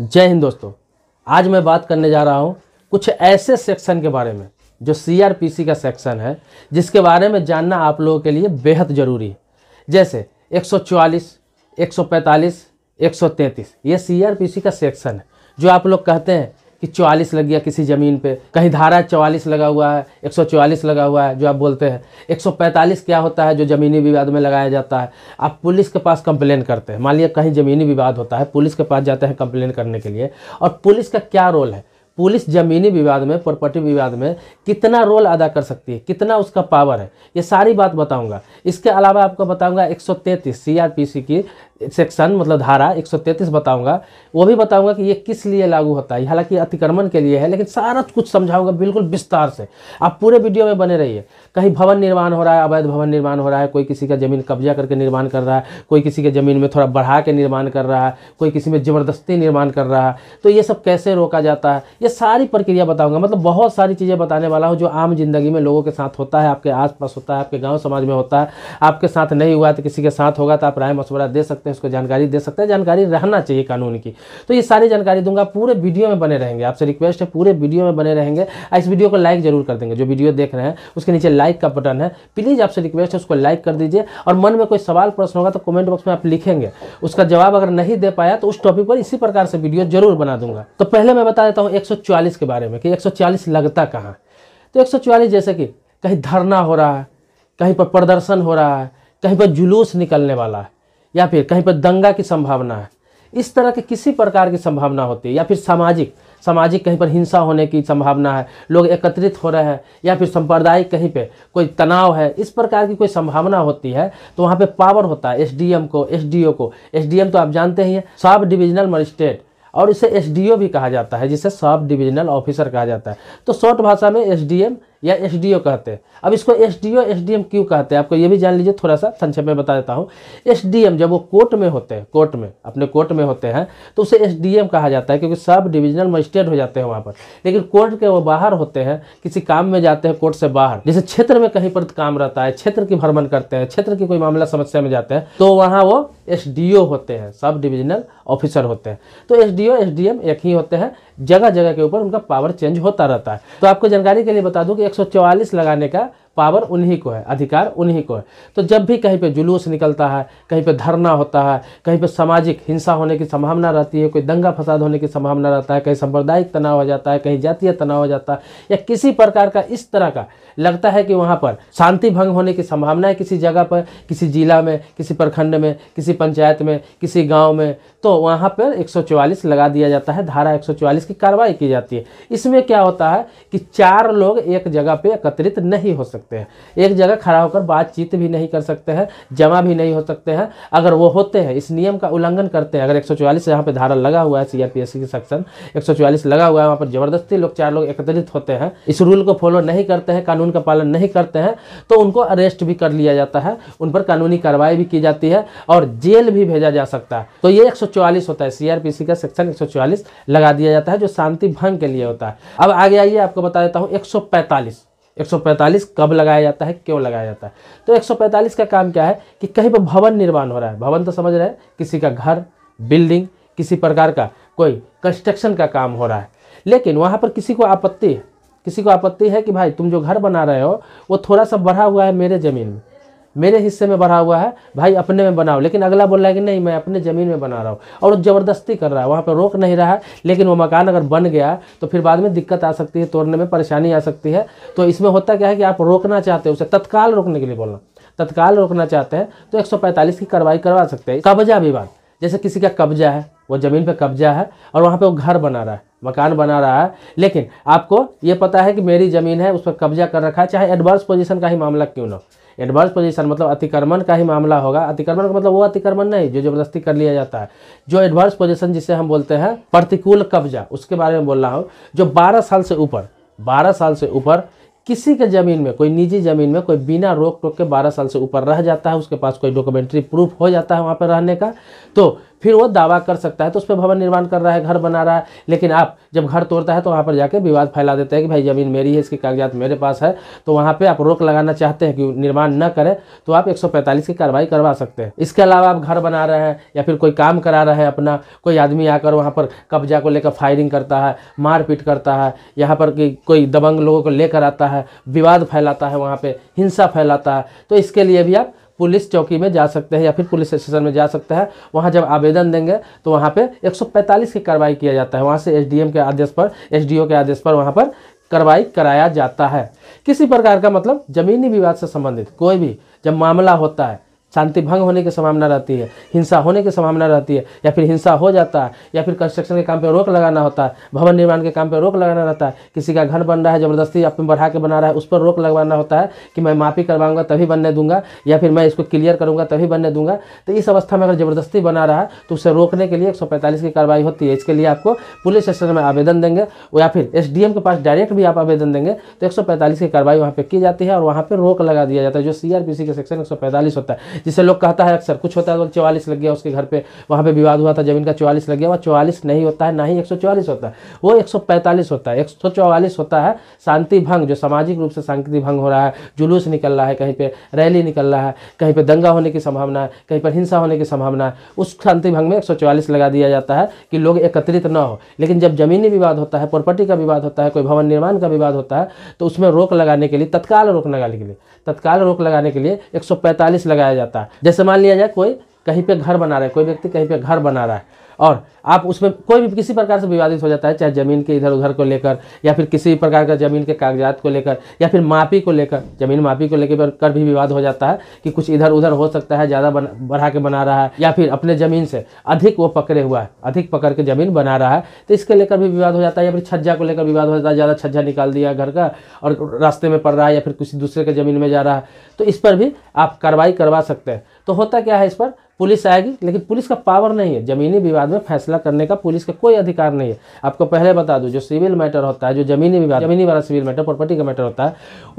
जय हिंद दोस्तों आज मैं बात करने जा रहा हूँ कुछ ऐसे सेक्शन के बारे में जो सीआरपीसी का सेक्शन है जिसके बारे में जानना आप लोगों के लिए बेहद ज़रूरी है जैसे 144, 145, 133 ये सीआरपीसी का सेक्शन है जो आप लोग कहते हैं कि 44 लग गया किसी ज़मीन पे कहीं धारा 44 लगा हुआ है 144 लगा हुआ है जो आप बोलते हैं 145 क्या होता है जो ज़मीनी विवाद में लगाया जाता है आप पुलिस के पास कंप्लेन करते हैं मान लिया कहीं ज़मीनी विवाद होता है पुलिस के पास जाते हैं कंप्लेन करने के लिए और पुलिस का क्या रोल है पुलिस ज़मीनी विवाद में प्रॉपर्टी विवाद में कितना रोल अदा कर सकती है कितना उसका पावर है ये सारी बात बताऊंगा इसके अलावा आपको बताऊंगा 133 सीआरपीसी की सेक्शन मतलब धारा 133 बताऊंगा वो भी बताऊंगा कि ये किस लिए लागू होता है हालांकि अतिक्रमण के लिए है लेकिन सारा कुछ समझाऊंगा बिल्कुल विस्तार से आप पूरे वीडियो में बने रहिए कहीं भवन निर्माण हो रहा है अवैध भवन निर्माण हो रहा है कोई किसी का ज़मीन कब्जा करके निर्माण कर रहा है कोई किसी के ज़मीन में थोड़ा बढ़ा के निर्माण कर रहा है कोई किसी में ज़बरदस्ती निर्माण कर रहा है तो ये सब कैसे रोका जाता है ये सारी प्रक्रिया बताऊँगा मतलब बहुत सारी चीज़ें बताने वाला हूँ जो आम जिंदगी में लोगों के साथ होता है आपके आस होता है आपके गाँव समाज में होता है आपके साथ नहीं हुआ तो किसी के साथ होगा तो आप राय मशवरा दे सकते हैं हैं उसको जानकारी दे सकते हैं जानकारी रहना चाहिए कानून की तो ये सारी जानकारी दूंगा पूरे वीडियो में बने रहेंगे आपसे रिक्वेस्ट है पूरे वीडियो में बने रहेंगे इस वीडियो को लाइक जरूर कर देंगे जो वीडियो देख रहे हैं उसके नीचे लाइक का बटन है प्लीज़ आपसे रिक्वेस्ट है उसको लाइक कर दीजिए और मन में कोई सवाल प्रश्न होगा तो कॉमेंट बॉक्स में आप लिखेंगे उसका जवाब अगर नहीं दे पाया तो उस टॉपिक पर इसी प्रकार से वीडियो जरूर बना दूंगा तो पहले मैं बता देता हूँ एक के बारे में कि एक लगता कहाँ तो एक जैसे कि कहीं धरना हो रहा है कहीं पर प्रदर्शन हो रहा है कहीं पर जुलूस निकलने वाला है या फिर कहीं पर दंगा की संभावना है इस तरह के किसी प्रकार की संभावना होती है या फिर सामाजिक सामाजिक कहीं पर हिंसा होने की संभावना है लोग एकत्रित हो रहे हैं या फिर सांप्रदायिक कहीं पे कोई तनाव है इस प्रकार की कोई संभावना होती है तो वहाँ पे पावर होता है एसडीएम को एसडीओ को एसडीएम तो आप जानते ही हैं सब डिविजनल मजिस्ट्रेट और इसे एसडीओ भी कहा जाता है जिसे सब डिविजनल ऑफिसर कहा जाता है तो शॉर्ट भाषा में एस या एस कहते हैं अब इसको एस डी क्यों कहते हैं आपको ये भी जान लीजिए थोड़ा सा संक्षेप में बता देता हूँ एस जब वो कोर्ट में होते हैं कोर्ट में अपने कोर्ट में होते हैं तो उसे एस कहा जाता है क्योंकि सब डिविजनल मजिस्ट्रेट हो जाते हैं वहाँ पर लेकिन कोर्ट के वो बाहर होते हैं किसी काम में जाते हैं कोर्ट से बाहर जैसे क्षेत्र में कहीं पर काम रहता है क्षेत्र की भ्रमण करते हैं क्षेत्र की कोई मामला समस्या में जाते हैं तो वहाँ वो एस होते हैं सब डिविजनल ऑफिसर होते हैं तो एस डी एक ही होते हैं जगह जगह के ऊपर उनका पावर चेंज होता रहता है तो आपको जानकारी के लिए बता दूं कि 144 लगाने का पावर उन्हीं को है अधिकार उन्हीं को है तो जब भी कहीं पे जुलूस निकलता है कहीं पे धरना होता है कहीं पे सामाजिक हिंसा होने की संभावना रहती है कोई दंगा फसाद होने की संभावना रहता है कहीं सांप्रदायिक तनाव हो जाता है कहीं जातीय तनाव हो जाता है या किसी प्रकार का इस तरह का लगता है कि वहाँ पर शांति भंग होने की संभावना है किसी जगह पर किसी जिला में किसी प्रखंड में किसी पंचायत में किसी गाँव में तो वहाँ पर एक लगा दिया जाता है धारा एक की कार्रवाई की जाती है इसमें क्या होता है कि चार लोग एक जगह पर एकत्रित नहीं हो सकते सकते हैं एक जगह खड़ा होकर बातचीत भी नहीं कर सकते हैं जमा भी नहीं हो सकते हैं अगर वो होते हैं इस नियम का उल्लंघन करते हैं अगर एक सौ पे यहाँ पर धारा लगा हुआ है सीआरपीएससी के सेक्शन एक सौ लगा हुआ है वहाँ पर ज़बरदस्ती लोग चार लोग एकत्रित होते हैं इस रूल को फॉलो नहीं करते हैं कानून का पालन नहीं करते हैं तो उनको अरेस्ट भी कर लिया जाता है उन पर कानूनी कार्रवाई भी की जाती है और जेल भी भेजा जा सकता है तो ये एक होता है सीआरपीसी का सेक्शन एक लगा दिया जाता है जो शांति भंग के लिए होता है अब आगे आइए आपको बता देता हूँ एक 145 कब लगाया जाता है क्यों लगाया जाता है तो 145 का काम क्या है कि कहीं पर भवन निर्माण हो रहा है भवन तो समझ रहे हैं किसी का घर बिल्डिंग किसी प्रकार का कोई कंस्ट्रक्शन का काम हो रहा है लेकिन वहाँ पर किसी को आपत्ति किसी को आपत्ति है कि भाई तुम जो घर बना रहे हो वो थोड़ा सा बढ़ा हुआ है मेरे ज़मीन में मेरे हिस्से में बना हुआ है भाई अपने में बनाओ लेकिन अगला बोल रहा है कि नहीं मैं अपने ज़मीन में बना रहा हूँ और ज़बरदस्ती कर रहा है वहाँ पर रोक नहीं रहा है लेकिन वो मकान अगर बन गया तो फिर बाद में दिक्कत आ सकती है तोड़ने में परेशानी आ सकती है तो इसमें होता क्या है कि आप रोकना चाहते हो उसे तत्काल रोकने के लिए बोलना तत्काल रोकना चाहते हैं तो एक की कार्रवाई करवा सकते हैं कब्जा विवाद जैसे किसी का कब्जा है वो ज़मीन पे कब्जा है और वहाँ पे वो घर बना रहा है मकान बना रहा है लेकिन आपको ये पता है कि मेरी ज़मीन है उस पर कब्जा कर रखा है चाहे एडवांस पोजीशन का ही मामला क्यों ना हो एडवांस पोजीशन मतलब अतिक्रमण का ही मामला होगा अतिक्रमण का मतलब वो अतिक्रमण नहीं जो जबरदस्ती कर लिया जाता है जो एडवांस पोजीशन जिसे हम बोलते हैं प्रतिकूल कब्जा उसके बारे में बोल रहा हूँ जो बारह साल से ऊपर बारह साल से ऊपर किसी के ज़मीन में कोई निजी ज़मीन में कोई बिना रोक टोक के 12 साल से ऊपर रह जाता है उसके पास कोई डॉक्यूमेंट्री प्रूफ हो जाता है वहाँ पर रहने का तो फिर वो दावा कर सकता है तो उस पर भवन निर्माण कर रहा है घर बना रहा है लेकिन आप जब घर तोड़ता है तो वहाँ पर जाके विवाद फैला देते हैं कि भाई ज़मीन मेरी है इसके कागजात मेरे पास है तो वहाँ पर आप रोक लगाना चाहते हैं कि निर्माण न करें तो आप एक की कार्रवाई करवा सकते हैं इसके अलावा आप घर बना रहे हैं या फिर कोई काम करा रहे हैं अपना कोई आदमी आकर वहाँ पर कब्जा को लेकर फायरिंग करता है मारपीट करता है यहाँ पर कोई दबंग लोगों को लेकर आता है विवाद फैलाता है वहाँ पर हिंसा फैलाता है तो इसके लिए भी आप पुलिस चौकी में जा सकते हैं या फिर पुलिस स्टेशन में जा सकते हैं वहाँ जब आवेदन देंगे तो वहाँ पर एक की कार्रवाई किया जाता है वहाँ से एस के आदेश पर एस के आदेश पर वहाँ पर कार्रवाई कराया जाता है किसी प्रकार का मतलब जमीनी विवाद से संबंधित कोई भी जब मामला होता है शांति भंग होने की संभावना रहती है हिंसा होने की संभावना रहती है या फिर हिंसा हो जाता है या फिर कंस्ट्रक्शन के काम पर रोक लगाना होता है भवन निर्माण के काम पर रोक लगाना रहता है किसी का घर बन रहा है ज़बरदस्ती अपने बढ़ा के बना रहा है उस पर रोक लगवाना होता है कि मैं माफ़ी करवाऊंगा तभी बनने दूंगा या फिर मैं इसको क्लियर करूँगा तभी बनने दूंगा तो इस अवस्था में अगर ज़बरदस्ती बना रहा है तो उसे रोकने के लिए एक की कार्रवाई होती है इसके लिए आपको पुलिस स्टेशन में आवेदन देंगे या फिर एस के पास डायरेक्ट भी आप आवेदन देंगे तो एक की कार्रवाई वहाँ पर की जाती है और वहाँ पर रोक लगा दिया जाता है जो सी के सेक्शन एक होता है जिसे लोग कहता है अक्सर कुछ होता है तो चौवालीस लग गया उसके घर पर वहाँ पर विवाद हुआ था जमीन का चौवालीस लग गया वहाँ चौवालीस नहीं होता है ना ही एक होता है वो एक होता है एक होता है शांति भंग जो सामाजिक रूप से शांति भंग हो रहा है जुलूस निकल रहा है कहीं पर रैली निकल रहा है कहीं पर दंगा होने की संभावना है कहीं पर हिंसा होने की संभावना है उस शांति भंग में एक लगा दिया जाता है कि लोग एकत्रित ना हो लेकिन जब जमीनी विवाद होता है प्रॉपर्टी का विवाद होता है कोई भवन निर्माण का विवाद होता है तो उसमें रोक लगाने के लिए तत्काल रोक लगाने के लिए तत्काल रोक लगाने के लिए 145 लगाया जाता है जाता है जैसे मान लिया जाए कोई कहीं पे घर बना रहा है कोई व्यक्ति कहीं पे घर बना रहा है और आप उसमें कोई भी किसी प्रकार से विवादित हो जाता है चाहे ज़मीन के इधर उधर को लेकर या फिर किसी प्रकार का ज़मीन के कागजात को लेकर या फिर मापी को लेकर ज़मीन मापी को लेकर कर भी विवाद हो जाता है कि कुछ इधर उधर हो सकता है ज़्यादा बढ़ा के बना रहा है या फिर अपने ज़मीन से अधिक वो पकड़े हुआ है अधिक पकड़ के ज़मीन बना रहा है तो इसके लेकर भी विवाद हो जाता है या फिर छज्जा को लेकर विवाद हो जाता है ज़्यादा छज्जा निकाल दिया घर का और रास्ते में पड़ रहा है या फिर किसी दूसरे के ज़मीन में जा रहा है तो इस पर भी आप कार्रवाई करवा सकते हैं तो होता क्या है इस पर पुलिस आएगी लेकिन पुलिस का पावर नहीं है ज़मीनी विवाद में फैसला करने का पुलिस का कोई अधिकार नहीं है आपको पहले बता दूँ जो सिविल मैटर होता है जो ज़मीनी विवाद ज़मीनी वाला सिविल मैटर प्रॉपर्टी का मैटर होता है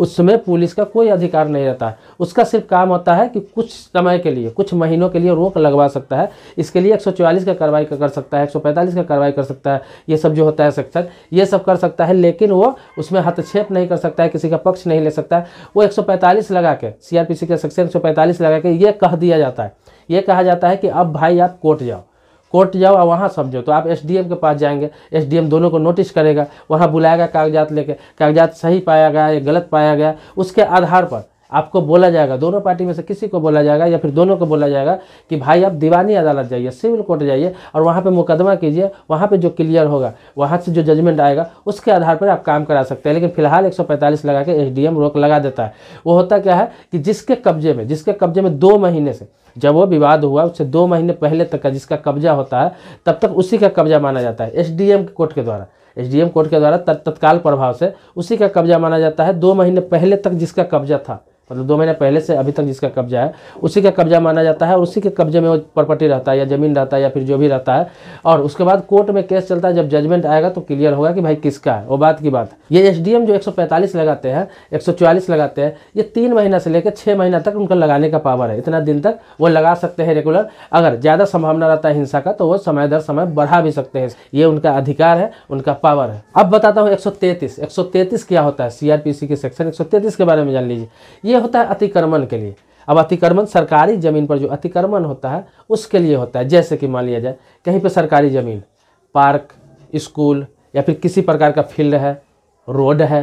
उसमें पुलिस का कोई अधिकार नहीं रहता है उसका सिर्फ काम होता है कि कुछ समय के लिए कुछ महीनों के लिए रोक लगवा सकता है इसके लिए एक का कार्रवाई कर सकता है एक का कार्रवाई कर सकता है ये सब जो होता है सेक्शन ये सब कर सकता है लेकिन वो उसमें हस्तक्षेप नहीं कर सकता है किसी का पक्ष नहीं ले सकता है वो एक लगा के सी के सेक्शन एक लगा के ये कह दिया जाता है ये कहा जाता है कि अब भाई आप कोर्ट जाओ कोर्ट जाओ और वहाँ समझो तो आप एसडीएम के पास जाएंगे एसडीएम दोनों को नोटिस करेगा वहाँ बुलाएगा कागजात लेके कागजात सही पाया गया या गलत पाया गया उसके आधार पर आपको बोला जाएगा दोनों पार्टी में से किसी को बोला जाएगा या फिर दोनों को बोला जाएगा कि भाई आप दीवानी अदालत जाइए सिविल कोर्ट जाइए और वहाँ पर मुकदमा कीजिए वहाँ पर जो क्लियर होगा वहाँ से जो जजमेंट आएगा उसके आधार पर आप काम करा सकते हैं लेकिन फिलहाल एक लगा के एस रोक लगा देता है वो होता क्या है कि जिसके कब्जे में जिसके कब्जे में दो महीने से जब वो विवाद हुआ उससे दो महीने पहले तक का जिसका कब्जा होता है तब तक उसी का कब्जा माना जाता है एसडीएम कोर्ट के द्वारा एसडीएम कोर्ट के द्वारा तत्काल प्रभाव से उसी का कब्जा माना जाता है दो महीने पहले तक जिसका कब्जा था मतलब दो महीने पहले से अभी तक जिसका कब्जा है उसी का कब्जा माना जाता है और उसी के कब्जे में वो प्रॉपर्टी रहता है या ज़मीन रहता है या फिर जो भी रहता है और उसके बाद कोर्ट में केस चलता है जब जजमेंट आएगा तो क्लियर होगा कि भाई किसका है वो बात की बात ये एस जो एक लगाते हैं एक लगाते हैं ये तीन महीना से लेकर छः महीना तक उनका लगाने का पावर है इतना दिन तक वो लगा सकते हैं रेगुलर अगर ज़्यादा संभावना रहता है हिंसा का तो वो समय दर समय बढ़ा भी सकते हैं ये उनका अधिकार है उनका पावर है अब बताता हूँ एक सौ क्या होता है सी के सेक्शन एक के बारे में जान लीजिए ये ये होता है अतिक्रमण के लिए अब अतिक्रमण सरकारी ज़मीन पर जो अतिक्रमण होता है उसके लिए होता है जैसे कि मान लिया जाए कहीं पर सरकारी ज़मीन पार्क स्कूल या फिर किसी प्रकार का फील्ड है रोड है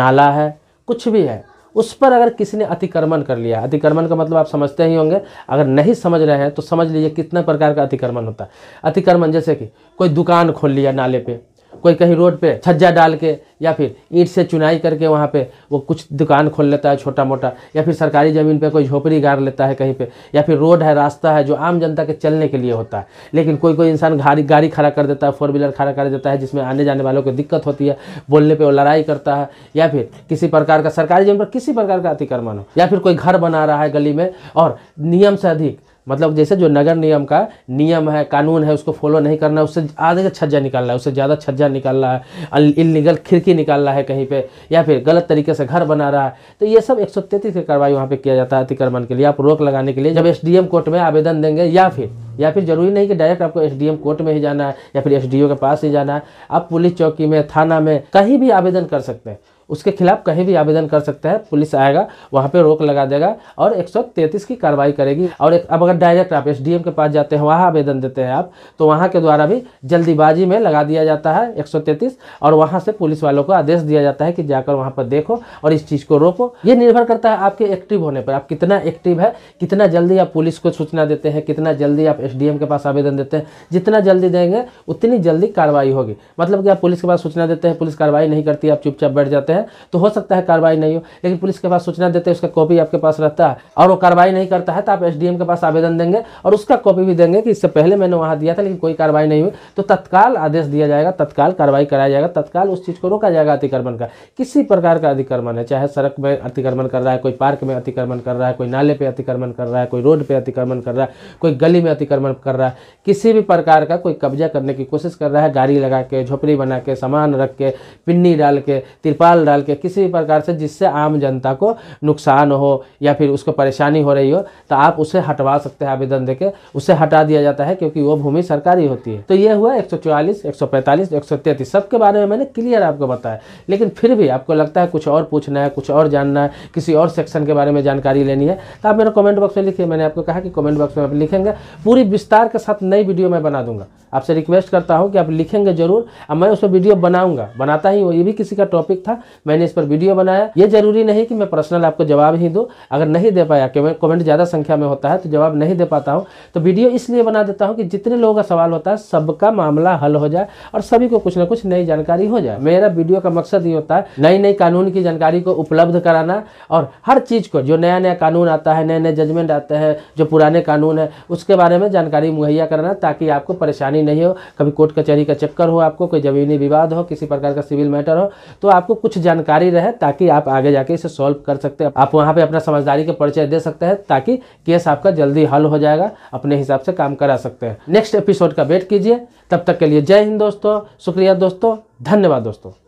नाला है कुछ भी है उस पर अगर किसी ने अतिक्रमण कर लिया अतिक्रमण का मतलब आप समझते ही होंगे अगर नहीं समझ रहे हैं तो समझ लीजिए कितना प्रकार का अतिक्रमण होता है अतिक्रमण जैसे कि कोई दुकान खोल लिया नाले पे कोई कहीं रोड पे छज्जा डाल के या फिर ईंट से चुनाई करके वहाँ पे वो कुछ दुकान खोल लेता है छोटा मोटा या फिर सरकारी ज़मीन पे कोई झोपड़ी गाड़ लेता है कहीं पे या फिर रोड है रास्ता है जो आम जनता के चलने के लिए होता है लेकिन कोई कोई इंसान गाड़ी गाड़ी खड़ा कर देता है फोर व्हीलर खड़ा कर देता है जिसमें आने जाने वालों को दिक्कत होती है बोलने पर वो लड़ाई करता है या फिर किसी प्रकार का सरकारी जमीन पर किसी प्रकार का अतिक्रमण हो या फिर कोई घर बना रहा है गली में और नियम से अधिक मतलब जैसे जो नगर निगम का नियम है कानून है उसको फॉलो नहीं करना है उससे आधे का छज्जा निकाल रहा है उससे ज़्यादा छज्जा निकाल रहा है इलीगल खिड़की निकाल रहा है कहीं पे या फिर गलत तरीके से घर बना रहा है तो ये सब एक सौ तैंतीस की कार्रवाई वहाँ पर किया जाता है अतिक्रमण के लिए आप रोक लगाने के लिए जब एस कोर्ट में आवेदन देंगे या फिर या फिर जरूरी नहीं कि डायरेक्ट आपको एस कोर्ट में ही जाना है या फिर एस के पास ही जाना है आप पुलिस चौकी में थाना में कहीं भी आवेदन कर सकते हैं उसके खिलाफ कहीं भी आवेदन कर सकता है पुलिस आएगा वहाँ पे रोक लगा देगा और 133 की कार्रवाई करेगी और एक, अब अगर डायरेक्ट आप एसडीएम के पास जाते हैं वहाँ आवेदन देते हैं आप तो वहाँ के द्वारा भी जल्दीबाजी में लगा दिया जाता है 133 और वहाँ से पुलिस वालों को आदेश दिया जाता है कि जाकर वहाँ पर देखो और इस चीज़ को रोको ये निर्भर करता है आपके एक्टिव होने पर आप कितना एक्टिव है कितना जल्दी आप पुलिस को सूचना देते हैं कितना जल्दी आप एस के पास आवेदन देते हैं जितना जल्दी देंगे उतनी जल्दी कार्रवाई होगी मतलब कि आप पुलिस के पास सूचना देते हैं पुलिस कार्रवाई नहीं करती आप चुपचाप बैठ जाते हैं है तो हो सकता है कार्रवाई नहीं हो लेकिन पुलिस के पास सूचना देते हैं उसका कॉपी आपके पास रहता है और वो कार्रवाई नहीं करता है तो आप एस के पास आवेदन देंगे और उसका कॉपी भी देंगे कि इससे पहले मैंने वहाँ दिया था लेकिन कोई कार्रवाई नहीं हुई तो तत्काल आदेश दिया जाएगा तत्काल कार्रवाई कराया जाएगा तत्काल उस चीज़ को रोका जाएगा अतिक्रमण का किसी प्रकार का अतिक्रमण है चाहे सड़क में अतिक्रमण कर रहा है कोई पार्क में अतिक्रमण कर रहा है कोई नाले पर अतिक्रमण कर रहा है कोई रोड पर अतिक्रमण कर रहा है कोई गली में अतिक्रमण कर रहा है किसी भी प्रकार का कोई कब्जा करने की कोशिश कर रहा है गाड़ी लगा के झोपड़ी बना के सामान रख के पिन्नी डाल के तिरपाल डाल के किसी भी प्रकार से जिससे आम जनता को नुकसान हो या फिर उसको परेशानी हो रही हो तो आप उसे हटवा सकते हैं आवेदन देके उसे हटा दिया जाता है क्योंकि वो भूमि सरकारी होती है तो ये हुआ एक सौ 133 सबके बारे में मैंने क्लियर आपको बताया लेकिन फिर भी आपको लगता है कुछ और पूछना है कुछ और जानना है किसी और सेक्शन के बारे में जानकारी लेनी है तो आप मेरे कॉमेंट बॉक्स में लिखिए मैंने आपको कहा कि कॉमेंट बॉक्स में आप लिखेंगे पूरी विस्तार के साथ नई वीडियो मैं बना दूंगा आपसे रिक्वेस्ट करता हूँ कि आप लिखेंगे जरूर अब मैं उसमें वीडियो बनाऊंगा बनाता ही वो ये भी किसी का टॉपिक था मैंने इस पर वीडियो बनाया ये जरूरी नहीं कि मैं पर्सनल आपको जवाब ही दूँ अगर नहीं दे पाया कमेंट ज़्यादा संख्या में होता है तो जवाब नहीं दे पाता हूँ तो वीडियो इसलिए बना देता हूँ कि जितने लोगों का सवाल होता है सबका मामला हल हो जाए और सभी को कुछ ना कुछ नई जानकारी हो जाए मेरा वीडियो का मकसद ये होता है नई नई कानून की जानकारी को उपलब्ध कराना और हर चीज़ को जो नया नया कानून आता है नए नए जजमेंट आते हैं जो पुराने कानून है उसके बारे में जानकारी मुहैया कराना ताकि आपको परेशानी नहीं हो कभी कोर्ट कचहरी का चक्कर हो आपको कोई ज़मीनी विवाद हो किसी प्रकार का सिविल मैटर हो तो आपको कुछ जानकारी रहे ताकि आप आगे जाके इसे सॉल्व कर सकते हैं आप वहाँ पे अपना समझदारी का परिचय दे सकते हैं ताकि केस आपका जल्दी हल हो जाएगा अपने हिसाब से काम करा सकते हैं नेक्स्ट एपिसोड का वेट कीजिए तब तक के लिए जय हिंद दोस्तों शुक्रिया दोस्तों धन्यवाद दोस्तों